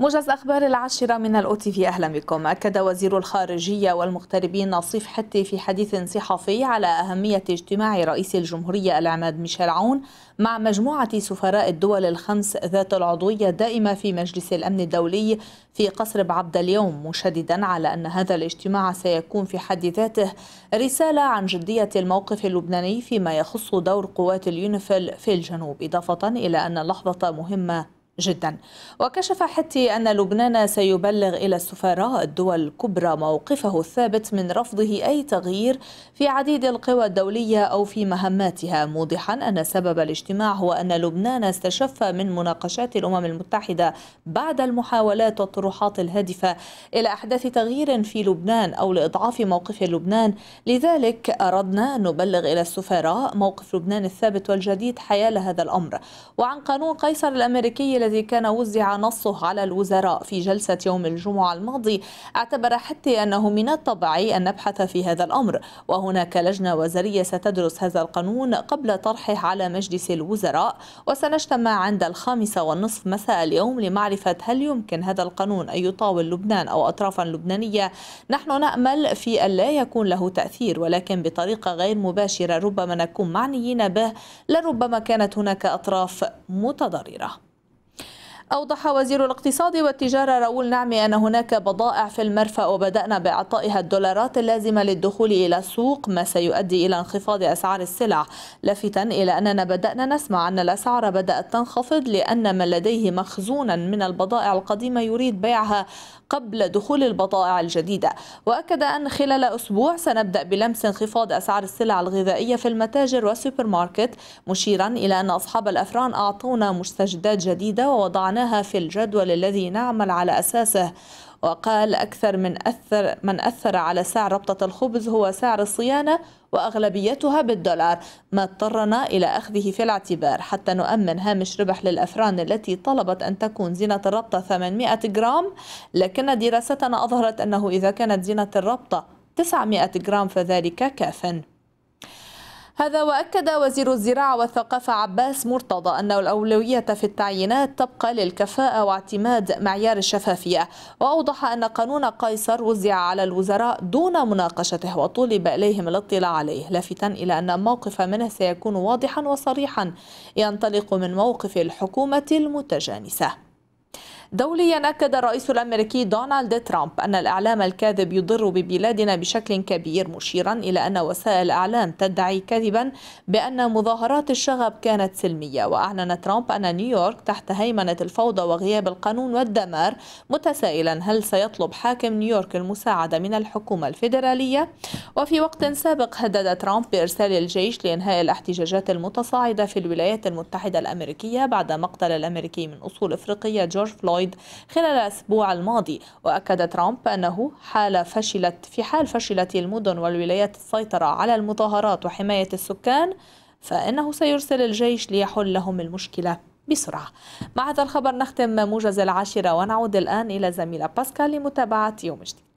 موجز أخبار العاشرة من الأوتي في أهلا بكم أكد وزير الخارجية والمغتربين نصيف حتي في حديث صحفي على أهمية اجتماع رئيس الجمهورية العماد ميشيل عون مع مجموعة سفراء الدول الخمس ذات العضوية الدائمة في مجلس الأمن الدولي في قصر بعبد اليوم مشددا على أن هذا الاجتماع سيكون في حد ذاته رسالة عن جدية الموقف اللبناني فيما يخص دور قوات اليونيفيل في الجنوب إضافة إلى أن اللحظة مهمة جدا وكشف حتي أن لبنان سيبلغ إلى السفراء الدول الكبرى موقفه الثابت من رفضه أي تغيير في عديد القوى الدولية أو في مهماتها موضحا أن سبب الاجتماع هو أن لبنان استشف من مناقشات الأمم المتحدة بعد المحاولات والطروحات الهادفة إلى أحداث تغيير في لبنان أو لإضعاف موقف لبنان لذلك أردنا أن نبلغ إلى السفراء موقف لبنان الثابت والجديد حيال هذا الأمر وعن قانون قيصر الأمريكي الذي كان وزع نصه على الوزراء في جلسة يوم الجمعة الماضي اعتبر حتى أنه من الطبيعي أن نبحث في هذا الأمر وهناك لجنة وزارية ستدرس هذا القانون قبل طرحه على مجلس الوزراء وسنجتمع عند الخامسة والنصف مساء اليوم لمعرفة هل يمكن هذا القانون أن يطاول لبنان أو أطرافا لبنانية نحن نأمل في أن لا يكون له تأثير ولكن بطريقة غير مباشرة ربما نكون معنيين به لربما كانت هناك أطراف متضررة أوضح وزير الاقتصاد والتجارة راؤول نعمي أن هناك بضائع في المرفأ وبدأنا بإعطائها الدولارات اللازمة للدخول إلى السوق ما سيؤدي إلى انخفاض أسعار السلع لافتا إلى أننا بدأنا نسمع أن الأسعار بدأت تنخفض لأن من لديه مخزونا من البضائع القديمة يريد بيعها قبل دخول البضائع الجديدة وأكد أن خلال أسبوع سنبدأ بلمس انخفاض أسعار السلع الغذائية في المتاجر والسوبر ماركت مشيرا إلى أن أصحاب الأفران أعطونا مستجدات جديدة ووضعنا ذكرناها في الجدول الذي نعمل على أساسه وقال أكثر من أثر من أثر على سعر ربطة الخبز هو سعر الصيانة وأغلبيتها بالدولار ما اضطرنا إلى أخذه في الاعتبار حتى نؤمن هامش ربح للأفران التي طلبت أن تكون زينة الربطة 800 جرام لكن دراستنا أظهرت أنه إذا كانت زينة الربطة 900 جرام فذلك كافٍ هذا وأكد وزير الزراعة والثقافة عباس مرتضى أن الأولوية في التعيينات تبقى للكفاءة واعتماد معيار الشفافية وأوضح أن قانون قيصر وزع على الوزراء دون مناقشته وطلب إليهم الاطلاع عليه لافتا إلى أن موقف منه سيكون واضحا وصريحا ينطلق من موقف الحكومة المتجانسة دوليا أكد الرئيس الأمريكي دونالد ترامب أن الإعلام الكاذب يضر ببلادنا بشكل كبير مشيرا إلى أن وسائل الإعلام تدعي كذبا بأن مظاهرات الشغب كانت سلمية وأعلن ترامب أن نيويورك تحت هيمنة الفوضى وغياب القانون والدمار متسائلا هل سيطلب حاكم نيويورك المساعدة من الحكومة الفيدرالية وفي وقت سابق هدد ترامب بإرسال الجيش لإنهاء الاحتجاجات المتصاعدة في الولايات المتحدة الأمريكية بعد مقتل الأمريكي من أصول إفريقية جورج فلويد الصيد خلال الأسبوع الماضي وأكد ترامب أنه حال فشلت في حال فشلت المدن والولايات السيطرة على المظاهرات وحماية السكان فإنه سيرسل الجيش ليحل لهم المشكلة بسرعة مع هذا الخبر نختم موجز العاشرة ونعود الآن إلى زميلة باسكال لمتابعة يوم جديد